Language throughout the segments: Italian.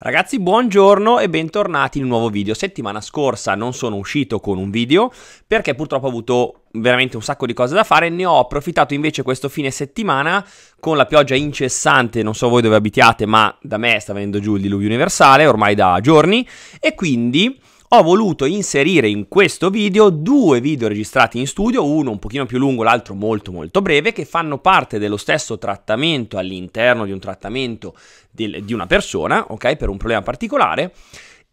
Ragazzi buongiorno e bentornati in un nuovo video. Settimana scorsa non sono uscito con un video perché purtroppo ho avuto veramente un sacco di cose da fare, ne ho approfittato invece questo fine settimana con la pioggia incessante, non so voi dove abitiate ma da me sta venendo giù il diluvio universale ormai da giorni e quindi ho voluto inserire in questo video due video registrati in studio, uno un pochino più lungo, l'altro molto molto breve, che fanno parte dello stesso trattamento all'interno di un trattamento del, di una persona, ok, per un problema particolare,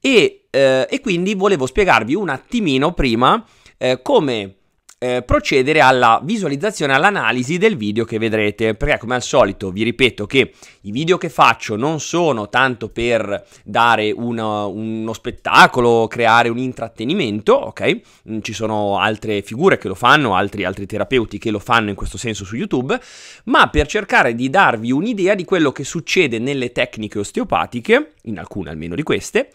e, eh, e quindi volevo spiegarvi un attimino prima eh, come eh, procedere alla visualizzazione, all'analisi del video che vedrete, perché come al solito vi ripeto che i video che faccio non sono tanto per dare una, uno spettacolo, creare un intrattenimento, ok? Mm, ci sono altre figure che lo fanno, altri, altri terapeuti che lo fanno in questo senso su YouTube, ma per cercare di darvi un'idea di quello che succede nelle tecniche osteopatiche, in alcune almeno di queste,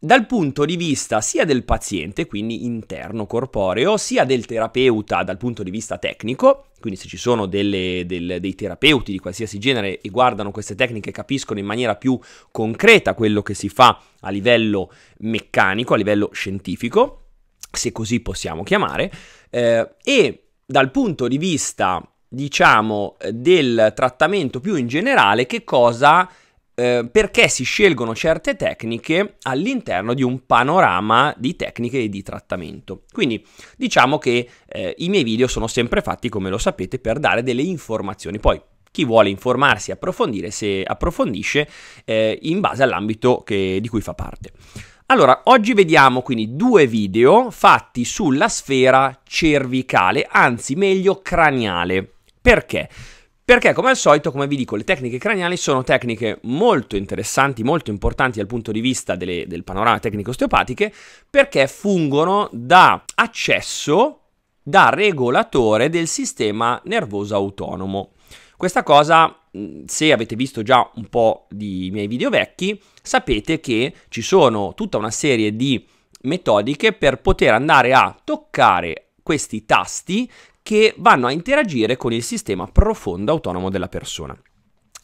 dal punto di vista sia del paziente, quindi interno corporeo, sia del terapeuta dal punto di vista tecnico, quindi se ci sono delle, del, dei terapeuti di qualsiasi genere e guardano queste tecniche capiscono in maniera più concreta quello che si fa a livello meccanico, a livello scientifico, se così possiamo chiamare, eh, e dal punto di vista, diciamo, del trattamento più in generale, che cosa Ehm, perché si scelgono certe tecniche all'interno di un panorama di tecniche e di trattamento. Quindi diciamo che eh, i miei video sono sempre fatti, come lo sapete, per dare delle informazioni. Poi chi vuole informarsi e approfondire se approfondisce eh, in base all'ambito che, di cui fa parte. Allora, oggi vediamo quindi due video fatti sulla sfera cervicale, anzi meglio craniale. Perché? Perché come al solito, come vi dico, le tecniche craniali sono tecniche molto interessanti, molto importanti dal punto di vista delle, del panorama tecnico-osteopatiche, perché fungono da accesso, da regolatore del sistema nervoso autonomo. Questa cosa, se avete visto già un po' di miei video vecchi, sapete che ci sono tutta una serie di metodiche per poter andare a toccare questi tasti che vanno a interagire con il sistema profondo autonomo della persona.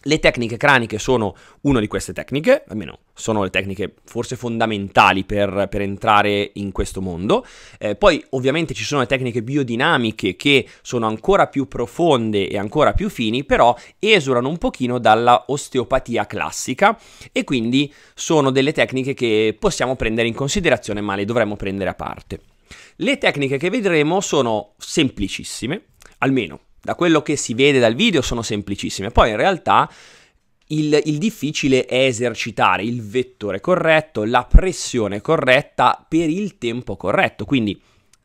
Le tecniche craniche sono una di queste tecniche, almeno sono le tecniche forse fondamentali per, per entrare in questo mondo. Eh, poi ovviamente ci sono le tecniche biodinamiche che sono ancora più profonde e ancora più fini, però esulano un pochino dalla osteopatia classica e quindi sono delle tecniche che possiamo prendere in considerazione ma le dovremmo prendere a parte. Le tecniche che vedremo sono semplicissime, almeno da quello che si vede dal video sono semplicissime, poi in realtà il, il, difficile è esercitare il vettore corretto, la pressione corretta per il tempo corretto, quindi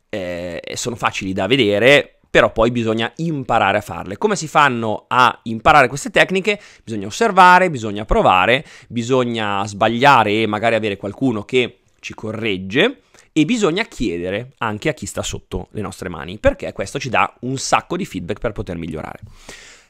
eh, sono facili da vedere, però poi bisogna imparare a farle. Come si fanno a imparare queste tecniche? Bisogna osservare, bisogna provare, bisogna sbagliare e magari avere qualcuno che ci corregge e bisogna chiedere anche a chi sta sotto le nostre mani, perché questo ci dà un sacco di feedback per poter migliorare.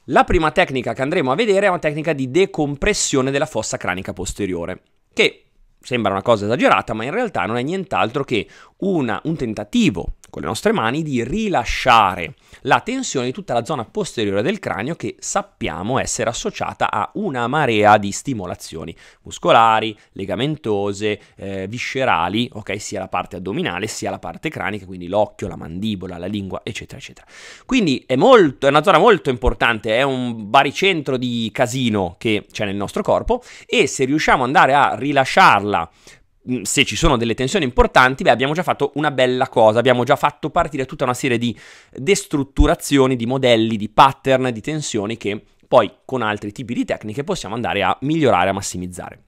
La prima tecnica che andremo a vedere è una tecnica di decompressione della fossa cranica posteriore, che sembra una cosa esagerata, ma in realtà non è nient'altro che una, un tentativo con le nostre mani di rilasciare la tensione di tutta la zona posteriore del cranio che sappiamo essere associata a una marea di stimolazioni muscolari, legamentose, eh, viscerali, ok, sia la parte addominale sia la parte cranica, quindi l'occhio, la mandibola, la lingua, eccetera, eccetera. Quindi è, molto, è una zona molto importante, è un baricentro di casino che c'è nel nostro corpo e se riusciamo ad andare a rilasciarla se ci sono delle tensioni importanti, beh, abbiamo già fatto una bella cosa, abbiamo già fatto partire tutta una serie di destrutturazioni, di modelli, di pattern, di tensioni che poi con altri tipi di tecniche possiamo andare a migliorare, a massimizzare.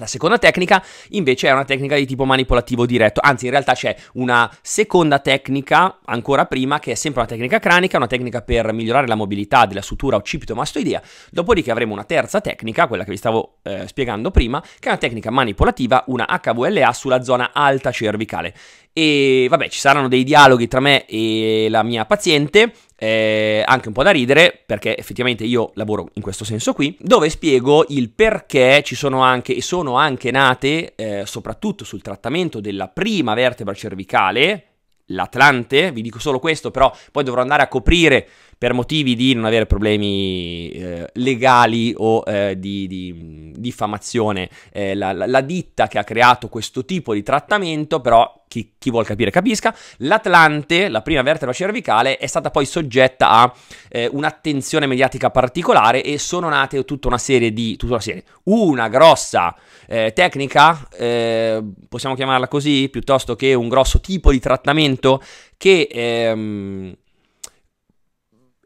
La seconda tecnica invece è una tecnica di tipo manipolativo diretto, anzi in realtà c'è una seconda tecnica ancora prima che è sempre una tecnica cranica, una tecnica per migliorare la mobilità della sutura occipito-mastoidea, dopodiché avremo una terza tecnica, quella che vi stavo eh, spiegando prima, che è una tecnica manipolativa, una HVLA sulla zona alta cervicale. E vabbè, ci saranno dei dialoghi tra me e la mia paziente eh, anche un po' da ridere, perché effettivamente io lavoro in questo senso qui, dove spiego il perché ci sono anche e sono anche nate, eh, soprattutto sul trattamento della prima vertebra cervicale, l'Atlante, vi dico solo questo, però poi dovrò andare a coprire per motivi di non avere problemi eh, legali o eh, di, di, diffamazione, eh, la, la, la ditta che ha creato questo tipo di trattamento, però chi, chi, vuol capire capisca, l'Atlante, la prima vertebra cervicale, è stata poi soggetta a eh, un'attenzione mediatica particolare e sono nate tutta una serie di, una, serie, una grossa eh, tecnica, eh, possiamo chiamarla così, piuttosto che un grosso tipo di trattamento che... Ehm,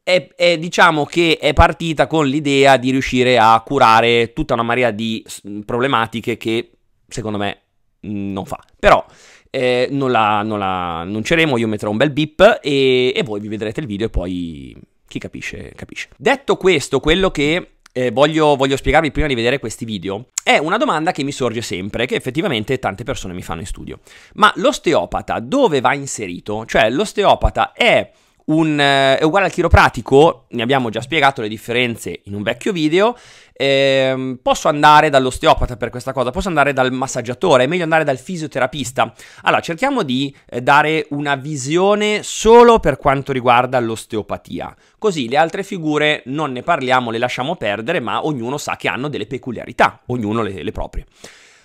è, è, diciamo che è partita con l'idea di riuscire a curare tutta una marea di problematiche che secondo me mm, non fa. Però eh, non, la, non, la, annunceremo, io metterò un bel bip e, e voi vi vedrete il video e poi chi capisce capisce. Detto questo, quello che eh, voglio, voglio, spiegarvi prima di vedere questi video, è una domanda che mi sorge sempre, che effettivamente tante persone mi fanno in studio. Ma l'osteopata dove va inserito? Cioè, l'osteopata è un, eh, è uguale al chiropratico, ne abbiamo già spiegato le differenze in un vecchio video. Eh, posso andare dall'osteopata per questa cosa, posso andare dal massaggiatore, è meglio andare dal fisioterapista. Allora, cerchiamo di eh, dare una visione solo per quanto riguarda l'osteopatia. Così le altre figure non ne parliamo, le lasciamo perdere, ma ognuno sa che hanno delle peculiarità, ognuno le, le proprie.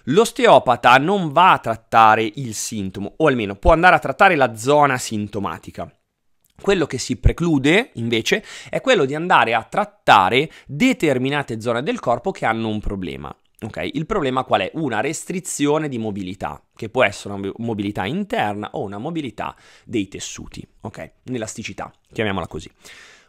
L'osteopata non va a trattare il sintomo, o almeno può andare a trattare la zona sintomatica. Quello che si preclude, invece, è quello di andare a trattare determinate zone del corpo che hanno un problema. Ok, Il problema qual è? Una restrizione di mobilità, che può essere una mobilità interna o una mobilità dei tessuti, ok? Un'elasticità, chiamiamola così.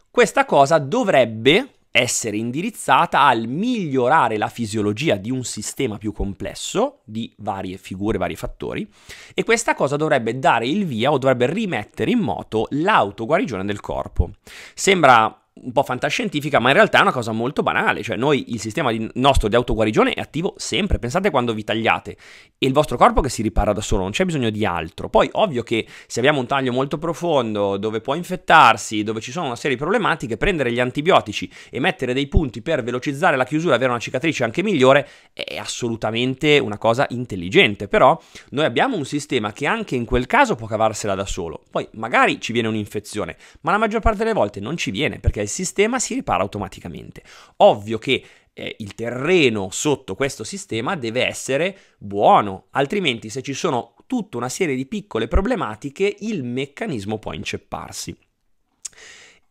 Questa cosa dovrebbe essere indirizzata al migliorare la fisiologia di un sistema più complesso, di varie figure, vari fattori, e questa cosa dovrebbe dare il via o dovrebbe rimettere in moto l'autoguarigione del corpo. Sembra un po' fantascientifica, ma in realtà è una cosa molto banale, cioè noi il sistema di, nostro di autoguarigione è attivo sempre, pensate quando vi tagliate, e il vostro corpo che si ripara da solo, non c'è bisogno di altro, poi ovvio che se abbiamo un taglio molto profondo, dove può infettarsi, dove ci sono una serie di problematiche, prendere gli antibiotici e mettere dei punti per velocizzare la chiusura, e avere una cicatrice anche migliore, è assolutamente una cosa intelligente, però noi abbiamo un sistema che anche in quel caso può cavarsela da solo, poi magari ci viene un'infezione, ma la maggior parte delle volte non ci viene perché il sistema si ripara automaticamente. Ovvio che eh, il terreno sotto questo sistema deve essere buono, altrimenti se ci sono tutta una serie di piccole problematiche il meccanismo può incepparsi.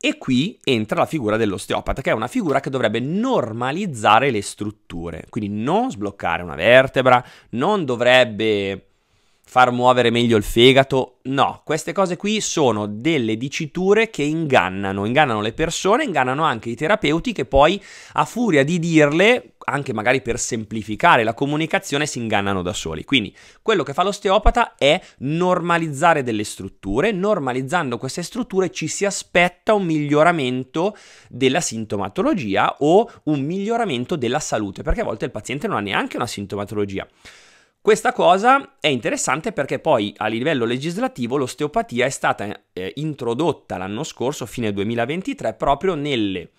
E qui entra la figura dell'osteopata, che è una figura che dovrebbe normalizzare le strutture, quindi non sbloccare una vertebra, non dovrebbe far muovere meglio il fegato. No, queste cose qui sono delle diciture che ingannano, ingannano le persone, ingannano anche i terapeuti che poi a furia di dirle, anche magari per semplificare la comunicazione, si ingannano da soli. Quindi quello che fa l'osteopata è normalizzare delle strutture, normalizzando queste strutture ci si aspetta un miglioramento della sintomatologia o un miglioramento della salute, perché a volte il paziente non ha neanche una sintomatologia. Questa cosa è interessante perché poi a livello legislativo l'osteopatia è stata eh, introdotta l'anno scorso, fine 2023, proprio nelle,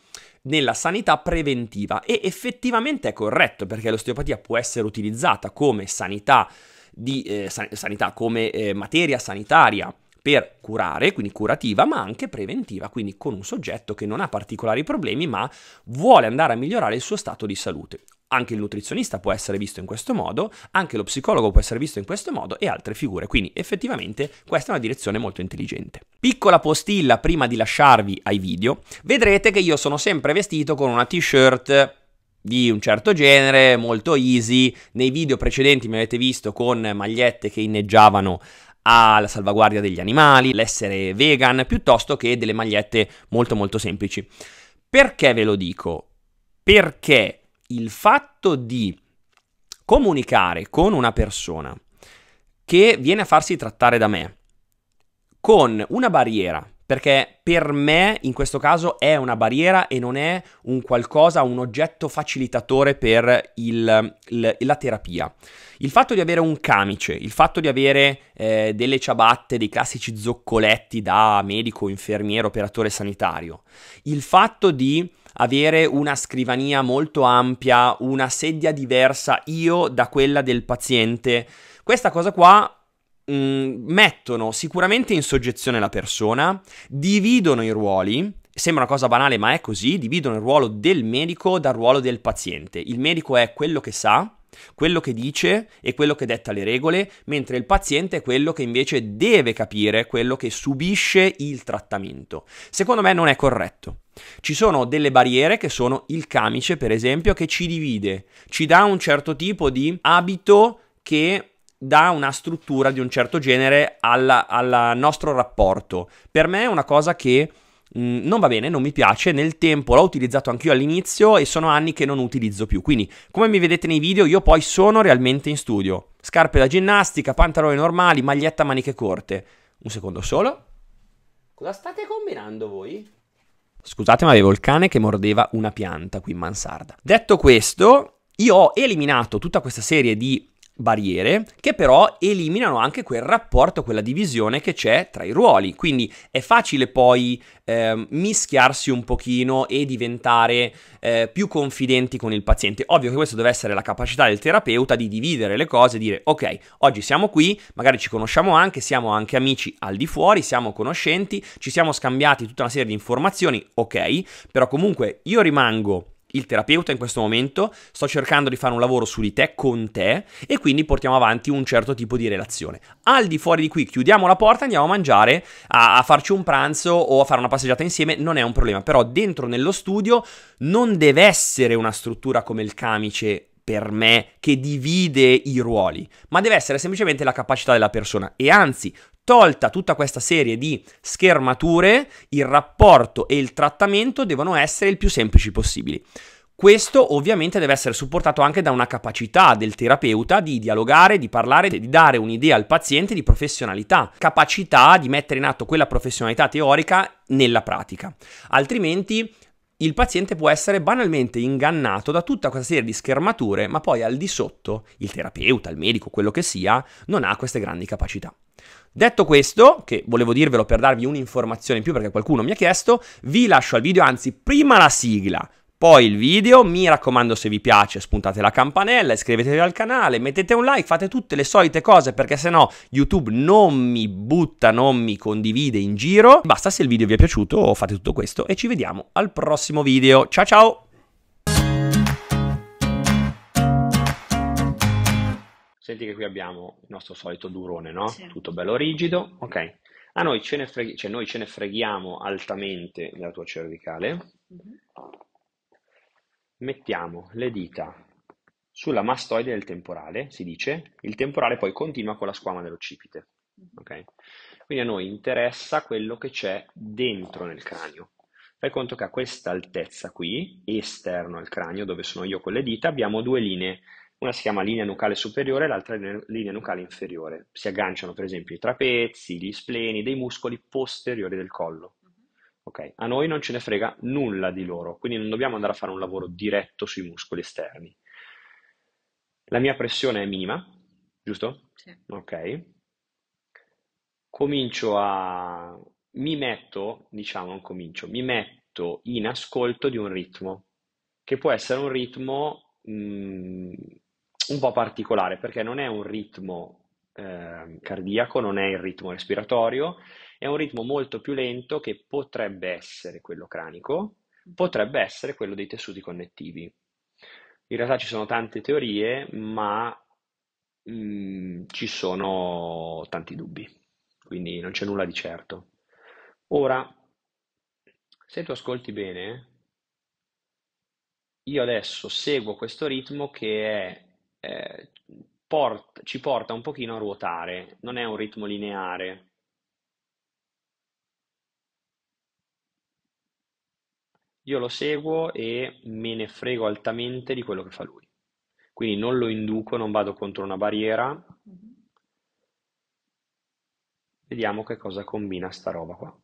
nella sanità preventiva e effettivamente è corretto perché l'osteopatia può essere utilizzata come sanità, di, eh, sanità come eh, materia sanitaria per curare, quindi curativa, ma anche preventiva, quindi con un soggetto che non ha particolari problemi ma vuole andare a migliorare il suo stato di salute anche il nutrizionista può essere visto in questo modo, anche lo psicologo può essere visto in questo modo e altre figure, quindi effettivamente questa è una direzione molto intelligente. Piccola postilla prima di lasciarvi ai video, vedrete che io sono sempre vestito con una t-shirt di un certo genere, molto easy, nei video precedenti mi avete visto con magliette che inneggiavano alla salvaguardia degli animali, l'essere vegan, piuttosto che delle magliette molto molto semplici. Perché ve lo dico? Perché il fatto di comunicare con una persona che viene a farsi trattare da me con una barriera, perché per me in questo caso è una barriera e non è un qualcosa, un oggetto facilitatore per il, il, la terapia. Il fatto di avere un camice, il fatto di avere eh, delle ciabatte, dei classici zoccoletti da medico, infermiere, operatore sanitario, il fatto di avere una scrivania molto ampia, una sedia diversa io da quella del paziente. Questa cosa qua mh, mm, mettono sicuramente in soggezione la persona, dividono i ruoli, Sembra una cosa banale, ma è così, dividono il ruolo del medico dal ruolo del paziente. Il medico è quello che sa, quello che dice e quello che detta le regole, mentre il paziente è quello che invece deve capire, quello che subisce il trattamento. Secondo me non è corretto. Ci sono delle barriere che sono il camice, per esempio, che ci divide, ci dà un certo tipo di abito che dà una struttura di un certo genere al nostro rapporto. Per me è una cosa che mh, mm, non va bene, non mi piace, nel tempo l'ho utilizzato anch'io all'inizio e sono anni che non utilizzo più. Quindi, come mi vedete nei video, io poi sono realmente in studio. Scarpe da ginnastica, pantaloni normali, maglietta a maniche corte. Un secondo solo. Cosa state combinando voi? Scusate, ma avevo il cane che mordeva una pianta qui in mansarda. Detto questo, io ho eliminato tutta questa serie di barriere che però eliminano anche quel rapporto, quella divisione che c'è tra i ruoli. Quindi è facile poi eh, mischiarsi un pochino e diventare eh, più confidenti con il paziente. Ovvio che questo deve essere la capacità del terapeuta di dividere le cose, dire ok, oggi siamo qui, magari ci conosciamo anche, siamo anche amici al di fuori, siamo conoscenti, ci siamo scambiati tutta una serie di informazioni, ok, però comunque io rimango il terapeuta in questo momento, sto cercando di fare un lavoro su di te con te e quindi portiamo avanti un certo tipo di relazione. Al di fuori di qui chiudiamo la porta, andiamo a mangiare, a, a farci un pranzo o a fare una passeggiata insieme, non è un problema, però dentro nello studio non deve essere una struttura come il camice per me che divide i ruoli, ma deve essere semplicemente la capacità della persona e anzi Tolta tutta questa serie di schermature, il rapporto e il trattamento devono essere il più semplici possibili. Questo ovviamente deve essere supportato anche da una capacità del terapeuta di dialogare, di parlare, di dare un'idea al paziente di professionalità, capacità di mettere in atto quella professionalità teorica nella pratica. Altrimenti il paziente può essere banalmente ingannato da tutta questa serie di schermature, ma poi al di sotto il terapeuta, il medico, quello che sia, non ha queste grandi capacità. Detto questo, che volevo dirvelo per darvi un'informazione in più perché qualcuno mi ha chiesto, vi lascio al video, anzi prima la sigla, poi il video, mi raccomando se vi piace spuntate la campanella, iscrivetevi al canale, mettete un like, fate tutte le solite cose perché sennò YouTube non mi butta, non mi condivide in giro. Basta se il video vi è piaciuto fate tutto questo e ci vediamo al prossimo video. Ciao ciao! Senti che qui abbiamo il nostro solito durone, no? Sì. Tutto bello rigido, ok. A noi ce ne, freghi- cioè noi ce ne freghiamo altamente della tua cervicale. Mm-hmm. Mettiamo le dita sulla mastoide del temporale, si dice, il temporale poi continua con la squama dell'occipite. Okay? Quindi a noi interessa quello che c'è dentro nel cranio. Fai conto che a questa altezza qui, esterno al cranio, dove sono io con le dita, abbiamo due linee. Una si chiama linea nucale superiore, e l'altra linea nucale inferiore. Si agganciano per esempio i trapezi, gli spleni, dei muscoli posteriori del collo ok? A noi non ce ne frega nulla di loro, quindi non dobbiamo andare a fare un lavoro diretto sui muscoli esterni. La mia pressione è minima, giusto? Sì. Ok. Comincio a... mi metto, diciamo, non comincio, mi metto in ascolto di un ritmo, che può essere un ritmo mh, mm, un po' particolare, perché non è un ritmo eh, cardiaco, non è il ritmo respiratorio, è un ritmo molto più lento che potrebbe essere quello cranico, mm-hmm. potrebbe essere quello dei tessuti connettivi. In realtà ci sono tante teorie, ma mh, mm, ci sono tanti dubbi, quindi non c'è nulla di certo. Ora, se tu ascolti bene, io adesso seguo questo ritmo che è, eh, port- ci porta un pochino a ruotare, non è un ritmo lineare, io lo seguo e me ne frego altamente di quello che fa lui. Quindi non lo induco, non vado contro una barriera. Mm-hmm. Vediamo che cosa combina sta roba qua.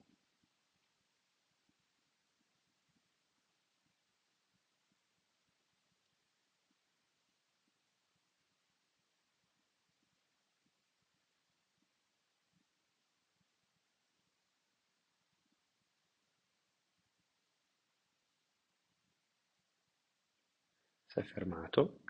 Stai fermato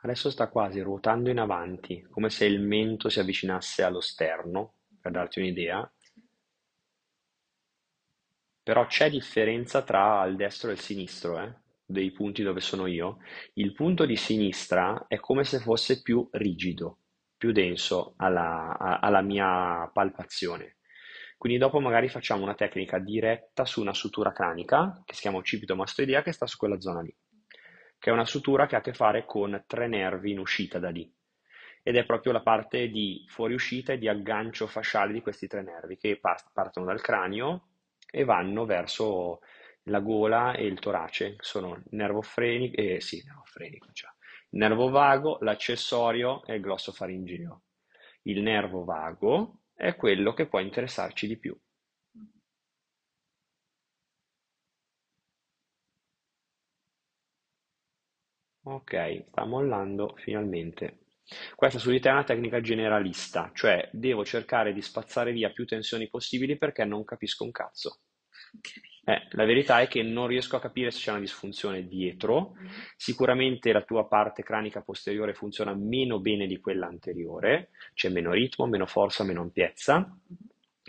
Adesso sta quasi ruotando in avanti, come se il mento si avvicinasse allo sterno, per darti un'idea. Però c'è differenza tra il destro e il sinistro, eh? dei punti dove sono io, il punto di sinistra è come se fosse più rigido, più denso alla, alla mia palpazione. Quindi dopo magari facciamo una tecnica diretta su una sutura cranica, che si chiama mastoidea, che sta su quella zona lì, che è una sutura che ha a che fare con tre nervi in uscita da lì. Ed è proprio la parte di fuoriuscita e di aggancio fasciale di questi tre nervi che partono dal cranio e vanno verso la gola e il torace, sono nervo frenico, eh, sì, nervo frenico, cioè, nervo vago, l'accessorio e il glossofaringeo. Il nervo vago è quello che può interessarci di più. Ok, sta mollando finalmente. Questa su di te è una tecnica generalista, cioè devo cercare di spazzare via più tensioni possibili perché non capisco un cazzo. Ok. Eh, la verità è che non riesco a capire se c'è una disfunzione dietro. mm Sicuramente la tua parte cranica posteriore funziona meno bene di quella anteriore, c'è meno ritmo, meno forza, meno ampiezza. mm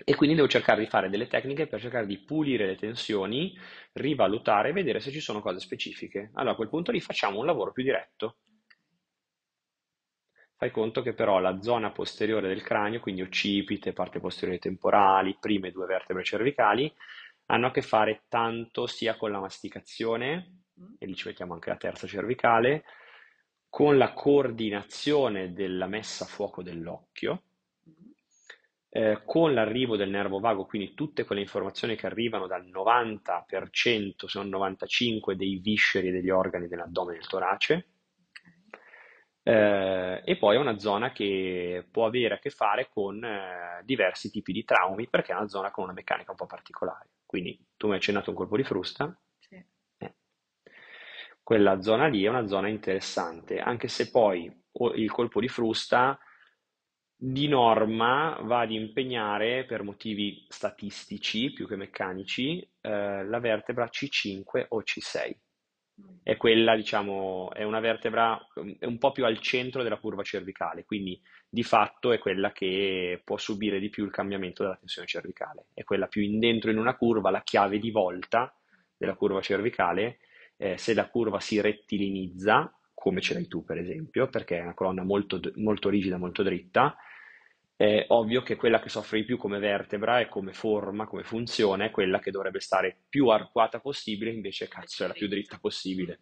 E quindi devo cercare di fare delle tecniche per cercare di pulire le tensioni, rivalutare e vedere se ci sono cose specifiche. Allora a quel punto lì facciamo un lavoro più diretto. Fai conto che però la zona posteriore del cranio, quindi occipite, parte posteriore temporali, prime due vertebre cervicali, hanno a che fare tanto sia con la masticazione, mm. e lì ci mettiamo anche la terza cervicale, con la coordinazione della messa a fuoco dell'occhio, mm-hmm. eh, con l'arrivo del nervo vago, quindi tutte quelle informazioni che arrivano dal 90%, se non 95%, dei visceri e degli organi dell'addome e del torace, eh, e poi è una zona che può avere a che fare con eh, diversi tipi di traumi perché è una zona con una meccanica un po' particolare. Quindi tu mi hai accennato un colpo di frusta. Sì. Eh. Quella zona lì è una zona interessante, anche se poi il colpo di frusta di norma va ad impegnare per motivi statistici più che meccanici eh, la vertebra C5 o C6 Mm. è quella, diciamo, è una vertebra mm, è un po' più al centro della curva cervicale, quindi di fatto è quella che può subire di più il cambiamento della tensione cervicale, è quella più in dentro in una curva, la chiave di volta della curva cervicale, eh, se la curva si rettilinizza, come ce l'hai tu per esempio, perché è una colonna molto, molto rigida, molto dritta, è ovvio che quella che soffre di più come vertebra e come forma, come funzione, è quella che dovrebbe stare più arcuata possibile, invece cazzo è la più dritta possibile.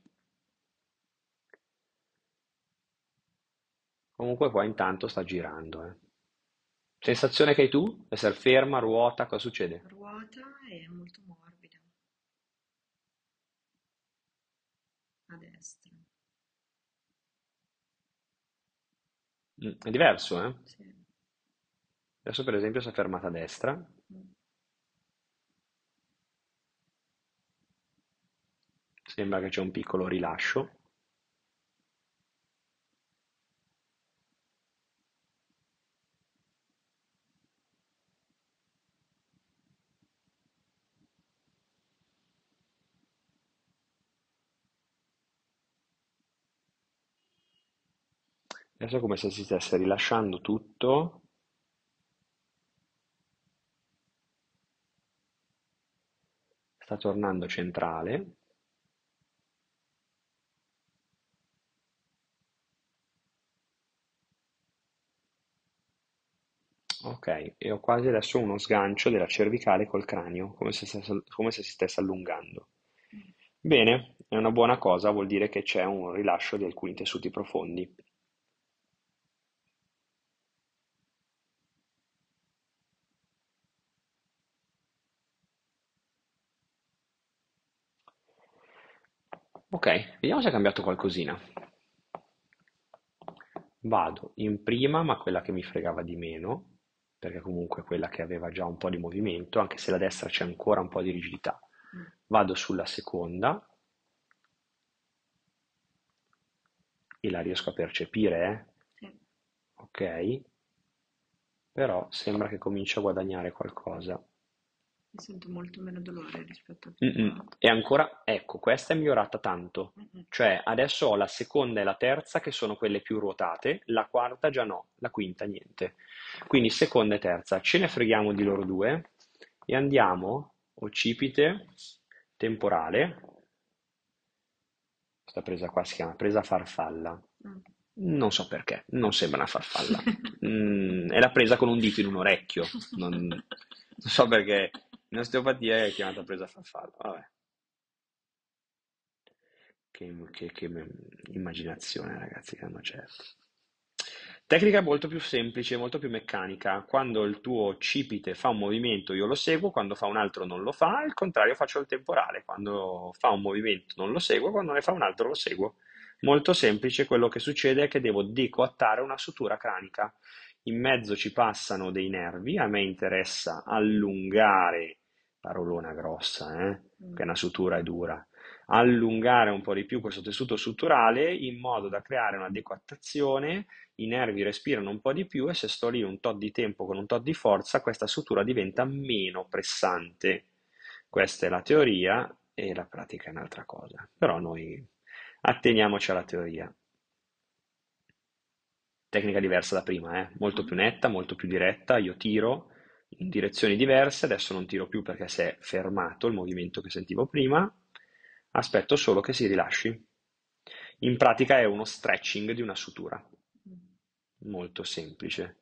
Comunque qua intanto sta girando. Eh. Sensazione che hai tu? Essere ferma, ruota, cosa succede? Ruota è molto morbida. A destra. Mm, è diverso, eh? Sì. Adesso per esempio si è fermata a destra. Sembra che c'è un piccolo rilascio. Adesso è come se si stesse rilasciando tutto Sta tornando centrale. Ok, e ho quasi adesso uno sgancio della cervicale col cranio, come se, stesse- come se si stesse allungando. Mm. Bene, è una buona cosa, vuol dire che c'è un rilascio di alcuni tessuti profondi. Ok, vediamo se è cambiato qualcosina. Vado in prima, ma quella che mi fregava di meno, perché comunque quella che aveva già un po' di movimento, anche se la destra c'è ancora un po' di rigidità. Mm. Vado sulla seconda e la riesco a percepire, eh? sì. Ok, però sembra che cominci a guadagnare qualcosa e sento molto meno dolore rispetto a prima. Mm-mm. E ancora, ecco, questa è migliorata tanto. Mm-mm. Cioè, adesso ho la seconda e la terza che sono quelle più ruotate, la quarta già no, la quinta niente. Quindi seconda e terza, ce ne freghiamo di loro due e andiamo occipite temporale. Questa presa qua si chiama presa farfalla. Mm. Non so perché, non sembra una farfalla. mm, è la presa con un dito in un orecchio. Non, non so perché Un'osteopatia è chiamata presa a farfalla, vabbè. Che, che, che, immaginazione, ragazzi, che hanno certo. Tecnica molto più semplice, molto più meccanica. Quando il tuo cipite fa un movimento io lo seguo, quando fa un altro non lo fa, al contrario faccio il temporale. Quando fa un movimento non lo seguo, quando ne fa un altro lo seguo. Molto semplice, quello che succede è che devo decoattare una sutura cranica in mezzo ci passano dei nervi, a me interessa allungare, parolona grossa, eh? mm. che una sutura è dura, allungare un po' di più questo tessuto sutturale in modo da creare un'adequatazione, i nervi respirano un po' di più e se sto lì un tot di tempo con un tot di forza, questa sutura diventa meno pressante. Questa è la teoria e la pratica è un'altra cosa, però noi atteniamoci alla teoria tecnica diversa da prima, eh? molto mm. più netta, molto più diretta, io tiro in direzioni diverse, adesso non tiro più perché si è fermato il movimento che sentivo prima, aspetto solo che si rilasci. In pratica è uno stretching di una sutura, mm. molto semplice.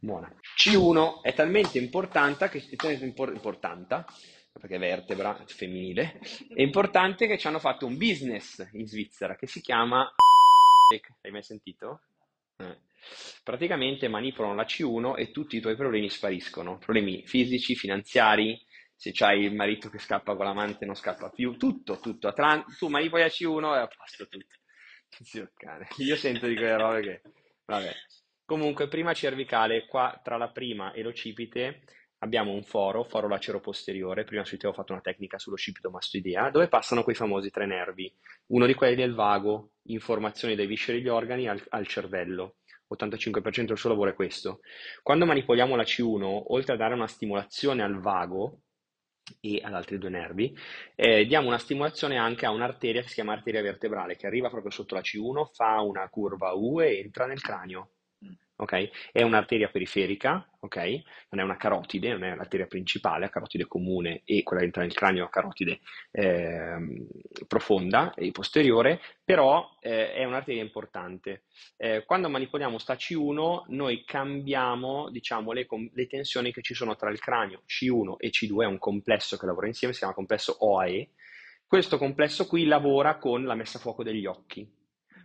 Buona. C1 è talmente importante che, importante, perché è vertebra femminile, è importante che ci hanno fatto un business in Svizzera che si chiama... Hai mai sentito? Eh. Praticamente manipolano la C1 e tutti i tuoi problemi spariscono, problemi fisici, finanziari, se c'hai il marito che scappa con l'amante non scappa più, tutto, tutto, Atlan- tu manipoli la C1 e a posto tutto. Zio cane, io sento di quelle robe che... Vabbè. Comunque, prima cervicale, qua tra la prima e l'occipite abbiamo un foro, foro lacero posteriore, prima su te ho fatto una tecnica sull'occipito mastoidea, dove passano quei famosi tre nervi. Uno di quelli è il vago, informazioni dai visceri gli organi al, al cervello. 85% del suo lavoro è questo. Quando manipoliamo la C1, oltre a dare una stimolazione al vago e ad altri due nervi, eh, diamo una stimolazione anche a un'arteria che si chiama arteria vertebrale, che arriva proprio sotto la C1, fa una curva U e entra nel cranio. Okay? È un'arteria periferica, okay? Non è una carotide, non è l'arteria principale, la carotide comune e quella che entra nel cranio, la carotide eh, profonda e posteriore, però eh, è un'arteria importante. Eh, quando manipoliamo sta C1, noi cambiamo, diciamo, le, le, tensioni che ci sono tra il cranio C1 e C2, è un complesso che lavora insieme, si chiama complesso OAE. Questo complesso qui lavora con la messa a fuoco degli occhi,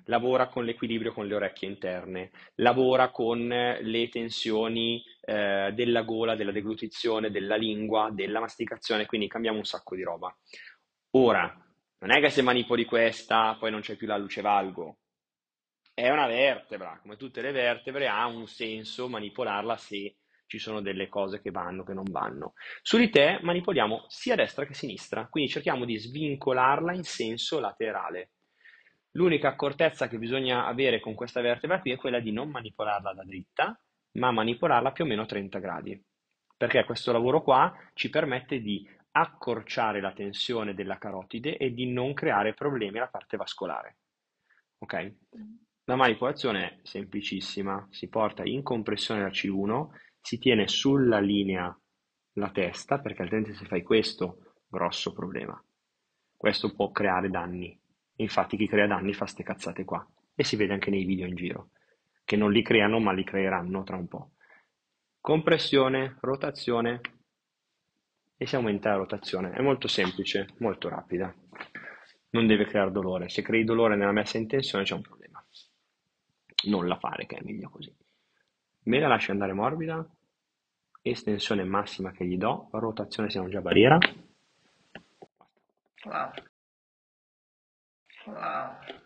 lavora con l'equilibrio con le orecchie interne, lavora con le tensioni eh, della gola, della deglutizione, della lingua, della masticazione, quindi cambiamo un sacco di roba. Ora, non è che se manipoli questa poi non c'è più la luce valgo. È una vertebra, come tutte le vertebre ha un senso manipolarla se ci sono delle cose che vanno, che non vanno. Su di te manipoliamo sia destra che sinistra, quindi cerchiamo di svincolarla in senso laterale. L'unica accortezza che bisogna avere con questa vertebra qui è quella di non manipolarla da dritta, ma manipolarla più o meno 30 gradi, perché questo lavoro qua ci permette di accorciare la tensione della carotide e di non creare problemi alla parte vascolare. Ok? La manipolazione è semplicissima, si porta in compressione la C1, si tiene sulla linea la testa, perché altrimenti se fai questo, grosso problema. Questo può creare danni Infatti chi crea danni fa ste cazzate qua. E si vede anche nei video in giro, che non li creano ma li creeranno tra un po'. Compressione, rotazione e si aumenta la rotazione. È molto semplice, molto rapida. Non deve creare dolore. Se crei dolore nella messa in tensione c'è un problema. Non la fare che è meglio così. Me la lascio andare morbida, estensione massima che gli do, rotazione siamo già barriera. Wow. 啊